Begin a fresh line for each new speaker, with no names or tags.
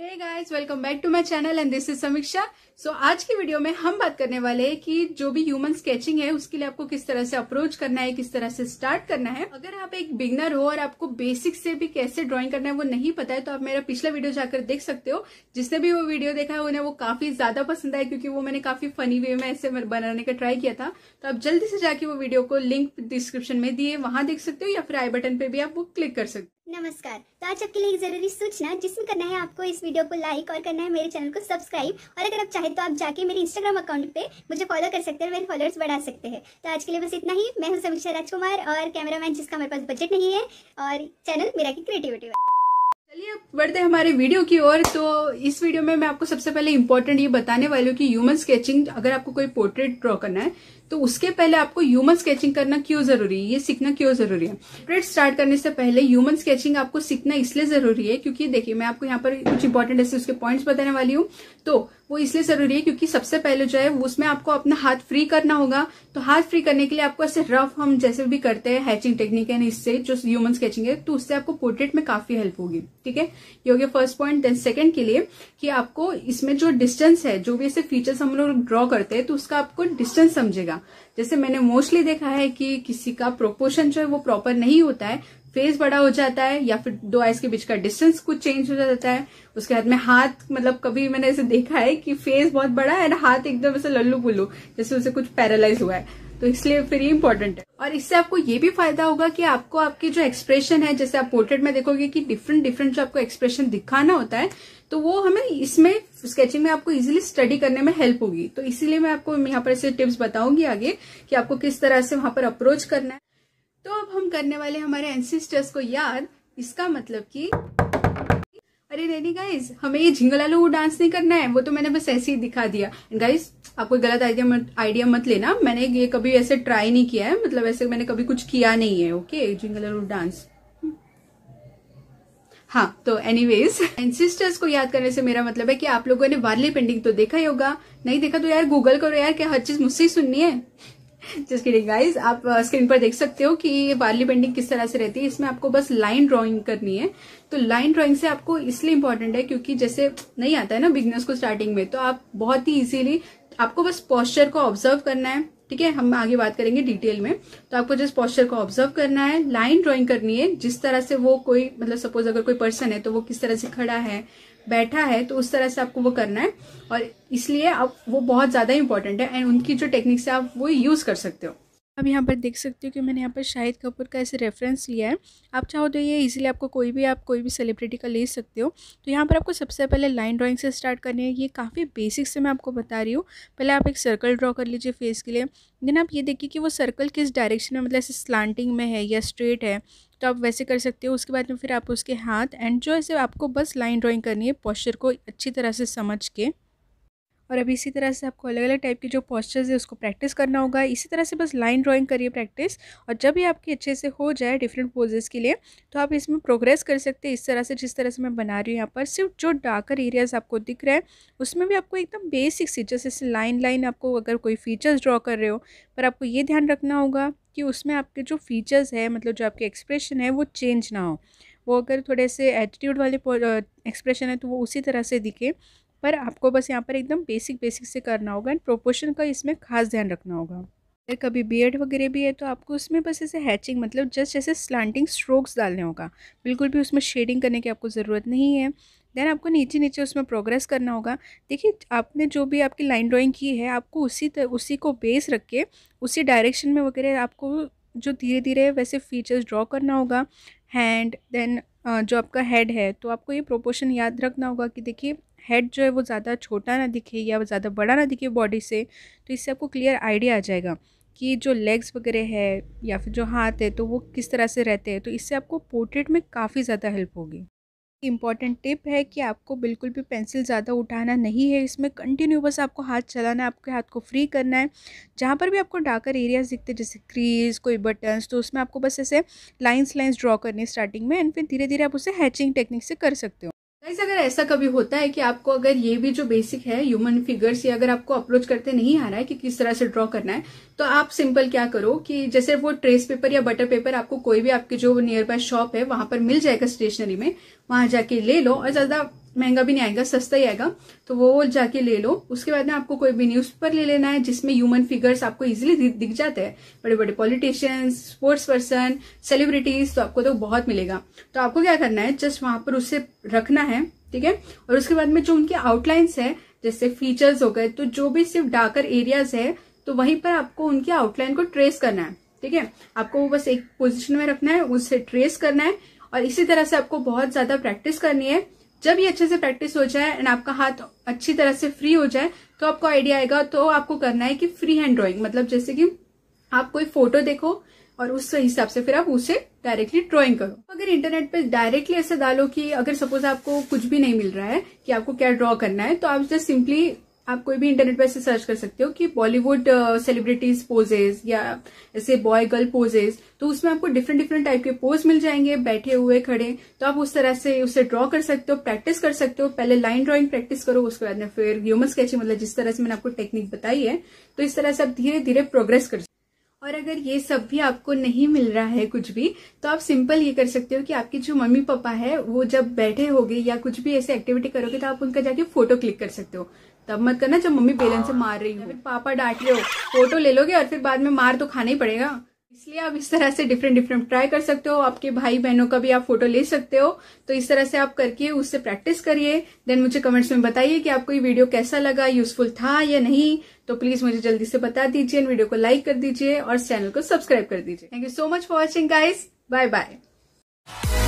Hey guys welcome back to my channel and this is Samiksha so आज की video में हम बात करने वाले हैं कि जो भी ह्यूमन स्केचिंग है उसके लिए आपको किस तरह से अप्रोच करना है किस तरह से स्टार्ट करना है अगर आप एक बिगनर हो और आपको बेसिक से भी कैसे ड्राइंग करना है वो नहीं पता है तो आप मेरा पिछला वीडियो जाकर देख सकते हो जिसने भी वो वीडियो देखा है उन्हें वो काफी ज्यादा पसंद आया क्योंकि वो मैंने काफी फनी वे में ऐसे बनाने का ट्राई किया था तो आप जल्दी से जाके वो वीडियो को लिंक डिस्क्रिप्शन में दिए वहां देख सकते हो या फिर आई बटन पे भी आप वो क्लिक कर सकते हो नमस्कार तो आज आपके लिए एक जरूरी सूचना जिसमें करना है आपको इस वीडियो को लाइक और करना है मेरे चैनल को सब्सक्राइब और अगर आप चाहे तो आप जाके मेरे इंस्टाग्राम अकाउंट पे मुझे फॉलो कर सकते हैं मेरे फॉलोअर्स बढ़ा सकते हैं तो आज के लिए बस इतना ही मैं हूँ समीक्षा राजकुमार और कैमरामैन जिसका मेरे पास बजट नहीं है और चैनल मेरा की क्रिएटिविटी है चलिए बढ़ते हमारे वीडियो की ओर तो इस वीडियो में मैं आपको सबसे पहले इम्पोर्टेंट ये बताने वाली हूँ कि ह्यूमन स्केचिंग अगर आपको कोई पोर्ट्रेट ड्रॉ करना है तो उसके पहले आपको ह्यूमन स्केचिंग करना क्यों जरूरी है ये सीखना क्यों जरूरी है ट्रेड स्टार्ट करने से पहले ह्यूमन स्केचिंग आपको सीखना इसलिए जरूरी है क्योंकि देखिए मैं आपको यहाँ पर कुछ इंपॉर्टेंट ऐसे उसके पॉइंट्स बताने वाली हूँ तो वो इसलिए जरूरी है क्योंकि सबसे पहले जो है उसमें आपको अपना हाथ फ्री करना होगा तो हाथ फ्री करने के लिए आपको ऐसे रफ हम जैसे भी करते हैं हैचिंग टेक्निक है इससे जो ह्यूमन स्केचिंग है तो उससे आपको पोर्ट्रेट में काफी हेल्प होगी ठीक है ये हो गया फर्स्ट पॉइंट देन सेकेंड के लिए कि आपको इसमें जो डिस्टेंस है जो भी ऐसे फीचर्स हम लोग ड्रॉ करते हैं तो उसका आपको डिस्टेंस समझेगा का जैसे मैंने मोस्टली देखा है कि किसी का प्रोपोर्शन जो है वो प्रॉपर नहीं होता है फेस बड़ा हो जाता है या फिर दो आइज के बीच का डिस्टेंस कुछ चेंज हो जाता है उसके हाथ में हाथ मतलब कभी मैंने ऐसे देखा है कि फेस बहुत बड़ा है हाथ एकदम ऐसे लल्लू पुल्लू जैसे उसे कुछ पैरालाइज हुआ है तो इसलिए फिर ये इम्पोर्टेंट है और इससे आपको ये भी फायदा होगा कि आपको आपके जो एक्सप्रेशन है जैसे आप पोर्ट्रेट में देखोगे कि डिफरेंट डिफरेंट जो आपको एक्सप्रेशन दिखाना होता है तो वो हमें इसमें स्केचिंग में आपको इजीली स्टडी करने में हेल्प होगी तो इसीलिए मैं आपको यहाँ पर ऐसे टिप्स बताऊंगी आगे कि आपको किस तरह से वहां पर अप्रोच करना है तो अब हम करने वाले हमारे एनसिस्टर्स को याद इसका मतलब की अरे रेडी गाइज हमें ये झिंगलालो वो डांस नहीं करना है वो तो मैंने बस ऐसे ही दिखा दिया गाइज आप कोई गलत आइडिया मत आइडिया मत लेना मैंने ये कभी ऐसे ट्राई नहीं किया है मतलब ऐसे मैंने कभी कुछ किया नहीं है ओके आलू डांस हाँ तो एनीवेज एंड सिस्टर्स को याद करने से मेरा मतलब है कि आप लोगों ने वार्ली पेंटिंग तो देखा ही होगा नहीं देखा तो यार गूगल करो यार क्या हर चीज मुझसे ही सुननी है जस्ट लिए गाइज आप स्क्रीन uh, पर देख सकते हो कि ये वार्ली बेंडिंग किस तरह से रहती है इसमें आपको बस लाइन ड्राइंग करनी है तो लाइन ड्राइंग से आपको इसलिए इम्पोर्टेंट है क्योंकि जैसे नहीं आता है ना बिजनेस को स्टार्टिंग में तो आप बहुत ही इजीली आपको बस पॉस्चर को ऑब्जर्व करना है ठीक है हम आगे बात करेंगे डिटेल में तो आपको जस्ट पॉस्चर को ऑब्जर्व करना है लाइन ड्राइंग करनी है जिस तरह से वो कोई मतलब सपोज अगर कोई पर्सन है तो वो किस तरह से खड़ा है बैठा है तो उस तरह से आपको वो करना है और इसलिए आप वो बहुत ज़्यादा इंपॉर्टेंट है एंड उनकी जो टेक्निक्स है आप वो यूज़ कर सकते हो अब यहाँ पर देख सकते हो कि मैंने यहाँ पर शाहिद कपूर का ऐसे रेफरेंस लिया है आप चाहो तो ये इजीली आपको कोई भी आप कोई भी सेलिब्रिटी का ले सकते हो तो यहाँ पर आपको सबसे पहले लाइन ड्राइंग से स्टार्ट करनी है ये काफ़ी बेसिक से मैं आपको बता रही हूँ पहले आप एक सर्कल ड्रॉ कर लीजिए फेस के लिए देन आप ये देखिए कि वो सर्कल किस डायरेक्शन में मतलब ऐसे स्लांटिंग में है या स्ट्रेट है तो आप वैसे कर सकते हो उसके बाद में फिर आप उसके हाथ एंड जो ऐसे आपको बस लाइन ड्राॅइंग करनी है पॉस्चर को अच्छी तरह से समझ के और अभी इसी तरह से आपको अलग अलग टाइप के जो पॉस्चर्स है उसको प्रैक्टिस करना होगा इसी तरह से बस लाइन ड्राइंग करिए प्रैक्टिस और जब भी आपकी अच्छे से हो जाए डिफरेंट पोजेस के लिए तो आप इसमें प्रोग्रेस कर सकते हैं इस तरह से जिस तरह से मैं बना रही हूँ यहाँ पर सिर्फ जो डार्कर एरियाज़ आपको दिख रहा है उसमें भी आपको एकदम बेसिक सी जैसे लाइन लाइन आपको अगर कोई फीचर्स ड्रॉ कर रहे हो पर आपको ये ध्यान रखना होगा कि उसमें आपके जो फीचर्स है मतलब जो आपके एक्सप्रेशन है वो चेंज ना हो वो अगर थोड़े से एटीट्यूड वाले एक्सप्रेशन है तो वो उसी तरह से दिखे पर आपको बस यहाँ पर एकदम बेसिक बेसिक से करना होगा एंड प्रोपोर्शन का इसमें खास ध्यान रखना होगा अगर कभी बियर्ड वगैरह भी है तो आपको उसमें बस ऐसे हैचिंग मतलब जस्ट ऐसे स्लांटिंग स्ट्रोक्स डालने होगा बिल्कुल भी उसमें शेडिंग करने की आपको ज़रूरत नहीं है देन आपको नीचे नीचे उसमें प्रोग्रेस करना होगा देखिए आपने जो भी आपकी लाइन ड्राइंग की है आपको उसी तर, उसी को बेस रख के उसी डायरेक्शन में वगैरह आपको जो धीरे धीरे वैसे फीचर्स ड्रॉ करना होगा हैंड देन जो आपका हेड है तो आपको ये प्रोपोर्शन याद रखना होगा कि देखिए हेड जो है वो ज़्यादा छोटा ना दिखे या ज़्यादा बड़ा ना दिखे बॉडी से तो इससे आपको क्लियर आइडिया आ जाएगा कि जो लेग्स वगैरह है या फिर जो हाथ है तो वो किस तरह से रहते हैं तो इससे आपको पोर्ट्रेट में काफ़ी ज़्यादा हेल्प होगी इम्पॉर्टेंट टिप है कि आपको बिल्कुल भी पेंसिल ज़्यादा उठाना नहीं है इसमें कंटिन्यू बस आपको हाथ चलाना है आपके हाथ को फ्री करना है जहाँ पर भी आपको डार्कर एरियाज दिखते हैं जैसे क्रीज कोई बटन्स तो उसमें आपको बस ऐसे लाइन्स लाइन्स ड्रॉ करनी है स्टार्टिंग में एंड फिर धीरे धीरे आप उसे हैचिंग टेक्निक से कर सकते हो गाइस अगर ऐसा कभी होता है कि आपको अगर ये भी जो बेसिक है ह्यूमन फिगर्स ये अगर आपको अप्रोच करते नहीं आ रहा है कि किस तरह से ड्रॉ करना है तो आप सिंपल क्या करो कि जैसे वो ट्रेस पेपर या बटर पेपर आपको कोई भी आपके जो नियर बाय शॉप है वहां पर मिल जाएगा स्टेशनरी में वहां जाके ले लो और ज्यादा महंगा भी नहीं आएगा सस्ता ही आएगा तो वो जाके ले लो उसके बाद में आपको कोई भी न्यूज पेपर ले लेना है जिसमें ह्यूमन फिगर्स आपको इजिली दिख जाते हैं बड़े बड़े पॉलिटिशियंस स्पोर्ट्स पर्सन सेलिब्रिटीज तो आपको तो बहुत मिलेगा तो आपको क्या करना है जस्ट वहां पर उससे रखना है ठीक है और उसके बाद में जो उनके आउटलाइंस है जैसे फीचर्स हो गए तो जो भी सिर्फ डार्कर एरियाज है तो वहीं पर आपको उनकी आउटलाइन को ट्रेस करना है ठीक है आपको वो बस एक पोजिशन में रखना है उससे ट्रेस करना है और इसी तरह से आपको बहुत ज्यादा प्रैक्टिस करनी है जब ये अच्छे से प्रैक्टिस हो जाए एंड आपका हाथ अच्छी तरह से फ्री हो जाए तो आपको आइडिया आएगा तो आपको करना है कि फ्री हैंड ड्रॉइंग मतलब जैसे कि आप कोई फोटो देखो और उस हिसाब से फिर आप उसे डायरेक्टली ड्राइंग करो अगर इंटरनेट पे डायरेक्टली ऐसा डालो कि अगर सपोज आपको कुछ भी नहीं मिल रहा है कि आपको क्या ड्रॉ करना है तो आप जस्ट सिंपली आप कोई भी इंटरनेट पर ऐसे सर्च कर सकते हो कि बॉलीवुड सेलिब्रिटीज पोजेज या ऐसे बॉय गर्ल पोजेज तो उसमें आपको डिफरेंट डिफरेंट टाइप के पोज मिल जाएंगे बैठे हुए खड़े तो आप उस तरह से उसे ड्रॉ कर सकते हो प्रैक्टिस कर सकते हो पहले लाइन ड्राइंग प्रैक्टिस करो उसके बाद में फिर ह्यूमन स्केचिंग मतलब जिस तरह से मैंने आपको टेक्निक बताई है तो इस तरह से आप धीरे धीरे प्रोग्रेस कर और अगर ये सब भी आपको नहीं मिल रहा है कुछ भी तो आप सिंपल ये कर सकते हो कि आपकी जो मम्मी पापा है वो जब बैठे होगे या कुछ भी ऐसे एक्टिविटी करोगे तो आप उनका जाके फोटो क्लिक कर सकते हो तब मत करना जब मम्मी बेलन से हाँ। मार रही हो पापा डांट रहे हो फोटो ले लोगे और फिर बाद में मार तो खाना ही पड़ेगा इसलिए आप इस तरह से डिफरेंट डिफरेंट ट्राई कर सकते हो आपके भाई बहनों का भी आप फोटो ले सकते हो तो इस तरह से आप करके उससे प्रैक्टिस करिए देन मुझे कमेंट्स में बताइए कि आपको ये वीडियो कैसा लगा यूजफुल था या नहीं तो प्लीज मुझे जल्दी से बता दीजिए वीडियो को लाइक कर दीजिए और चैनल को सब्सक्राइब कर दीजिए thank you so much for watching guys bye bye